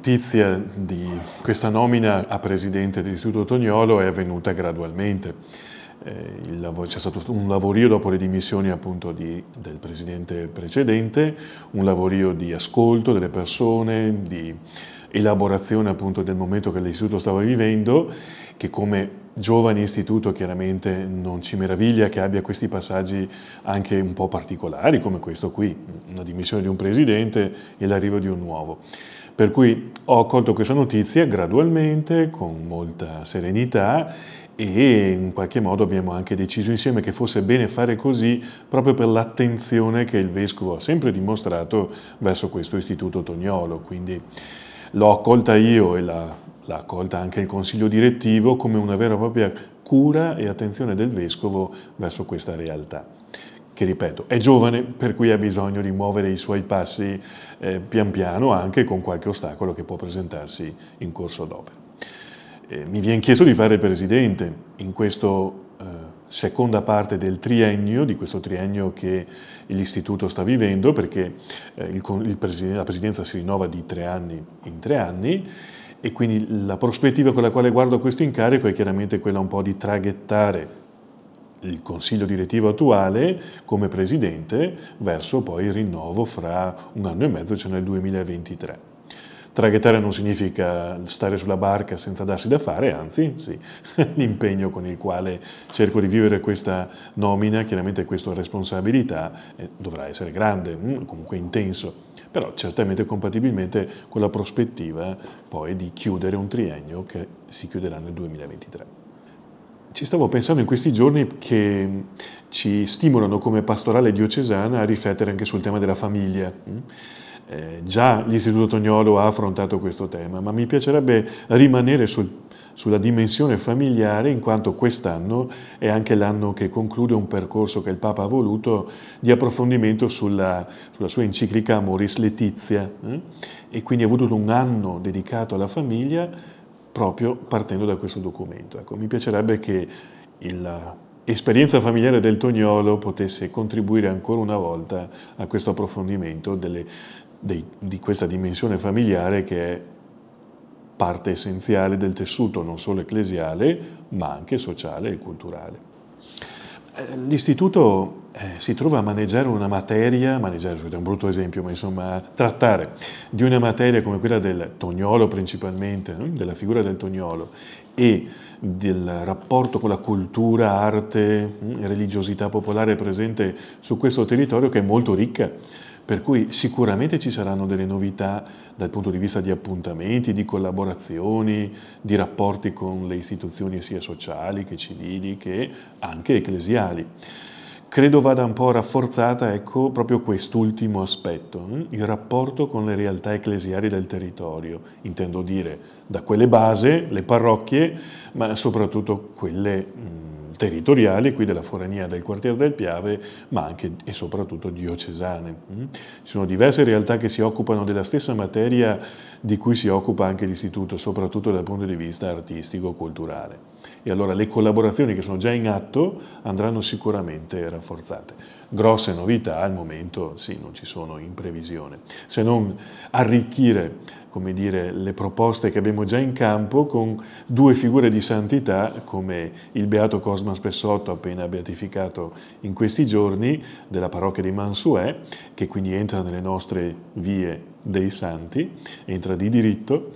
notizia di questa nomina a presidente dell'Istituto Tognolo è avvenuta gradualmente. Eh, c'è stato un lavorio dopo le dimissioni appunto di, del presidente precedente, un lavorio di ascolto delle persone, di elaborazione appunto del momento che l'istituto stava vivendo, che come giovane istituto chiaramente non ci meraviglia che abbia questi passaggi anche un po' particolari come questo qui, la dimissione di un presidente e l'arrivo di un nuovo. Per cui ho accolto questa notizia gradualmente, con molta serenità e in qualche modo abbiamo anche deciso insieme che fosse bene fare così proprio per l'attenzione che il Vescovo ha sempre dimostrato verso questo istituto Tognolo. Quindi l'ho accolta io e l'ha, l'ha accolta anche il Consiglio direttivo come una vera e propria cura e attenzione del Vescovo verso questa realtà che ripeto è giovane per cui ha bisogno di muovere i suoi passi eh, pian piano anche con qualche ostacolo che può presentarsi in corso d'opera. Eh, mi viene chiesto di fare presidente in questa eh, seconda parte del triennio, di questo triennio che l'istituto sta vivendo perché eh, il, il presiden la presidenza si rinnova di tre anni in tre anni e quindi la prospettiva con la quale guardo questo incarico è chiaramente quella un po' di traghettare il consiglio direttivo attuale come presidente verso poi il rinnovo fra un anno e mezzo, cioè nel 2023. Traghettare non significa stare sulla barca senza darsi da fare, anzi, sì, l'impegno con il quale cerco di vivere questa nomina, chiaramente questa responsabilità, eh, dovrà essere grande, mm, comunque intenso, però certamente compatibilmente con la prospettiva poi di chiudere un triennio che si chiuderà nel 2023. Ci stavo pensando in questi giorni che mm, ci stimolano come pastorale diocesana a riflettere anche sul tema della famiglia. Mm. Eh, già l'Istituto Tognolo ha affrontato questo tema, ma mi piacerebbe rimanere sul, sulla dimensione familiare in quanto quest'anno è anche l'anno che conclude un percorso che il Papa ha voluto di approfondimento sulla, sulla sua enciclica Amoris Letizia eh? e quindi ha avuto un anno dedicato alla famiglia proprio partendo da questo documento. Ecco, mi piacerebbe che l'esperienza familiare del Tognolo potesse contribuire ancora una volta a questo approfondimento delle, dei, di questa dimensione familiare che è parte essenziale del tessuto non solo ecclesiale ma anche sociale e culturale. Eh, l'istituto eh, si trova a maneggiare una materia, maneggiare è un brutto esempio, ma insomma trattare di una materia come quella del tognolo principalmente, no? della figura del tognolo e del rapporto con la cultura, arte mm, religiosità popolare presente su questo territorio che è molto ricca per cui sicuramente ci saranno delle novità dal punto di vista di appuntamenti, di collaborazioni, di rapporti con le istituzioni sia sociali che civili che anche ecclesiali. Credo vada un po' rafforzata ecco, proprio quest'ultimo aspetto, hm? il rapporto con le realtà ecclesiali del territorio, intendo dire da quelle base, le parrocchie, ma soprattutto quelle mm, territoriali, qui della forania del quartiere del Piave, ma anche e soprattutto diocesane. Mm? Ci sono diverse realtà che si occupano della stessa materia di cui si occupa anche l'istituto, soprattutto dal punto di vista artistico-culturale. E allora le collaborazioni che sono già in atto andranno sicuramente rafforzate. Grosse novità al momento sì, non ci sono in previsione, se non arricchire come dire, le proposte che abbiamo già in campo con due figure di santità come il beato Cosma Spessotto appena beatificato in questi giorni della parrocchia di Mansuè che quindi entra nelle nostre vie dei santi, entra di diritto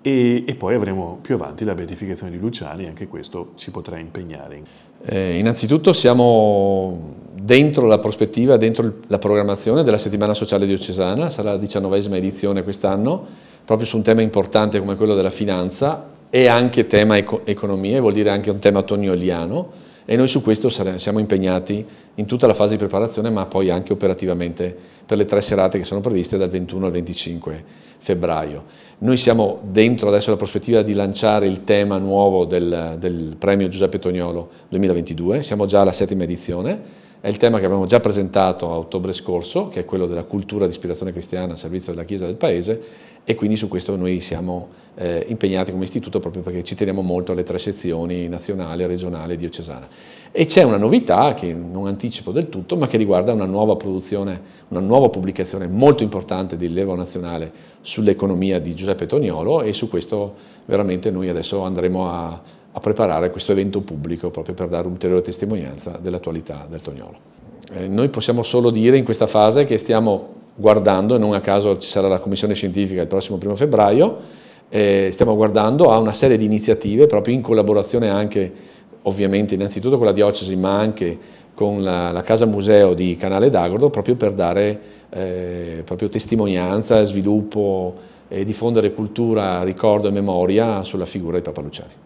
e, e poi avremo più avanti la beatificazione di Luciani, anche questo ci potrà impegnare. Eh, innanzitutto siamo dentro la prospettiva, dentro la programmazione della settimana sociale diocesana, sarà la diciannovesima edizione quest'anno proprio su un tema importante come quello della finanza, è anche tema eco economia, vuol dire anche un tema tonioliano e noi su questo siamo impegnati in tutta la fase di preparazione ma poi anche operativamente per le tre serate che sono previste dal 21 al 25 febbraio. Noi siamo dentro adesso la prospettiva di lanciare il tema nuovo del, del premio Giuseppe Tognolo 2022, siamo già alla settima edizione, è il tema che abbiamo già presentato a ottobre scorso, che è quello della cultura di ispirazione cristiana a servizio della Chiesa del Paese e quindi su questo noi siamo eh, impegnati come istituto proprio perché ci teniamo molto alle tre sezioni nazionale, regionale e diocesana. E c'è una novità che non anticipo del tutto ma che riguarda una nuova produzione, una nuova pubblicazione molto importante di rilievo nazionale sull'economia di Giuseppe Toniolo e su questo veramente noi adesso andremo a, a preparare questo evento pubblico proprio per dare ulteriore testimonianza dell'attualità del Toniolo. Eh, noi possiamo solo dire in questa fase che stiamo guardando, e non a caso ci sarà la commissione scientifica il prossimo primo febbraio, eh, stiamo guardando a una serie di iniziative proprio in collaborazione anche ovviamente innanzitutto con la diocesi ma anche con la, la casa museo di Canale d'Agordo proprio per dare eh, proprio testimonianza, sviluppo e diffondere cultura, ricordo e memoria sulla figura di Papa Luciani.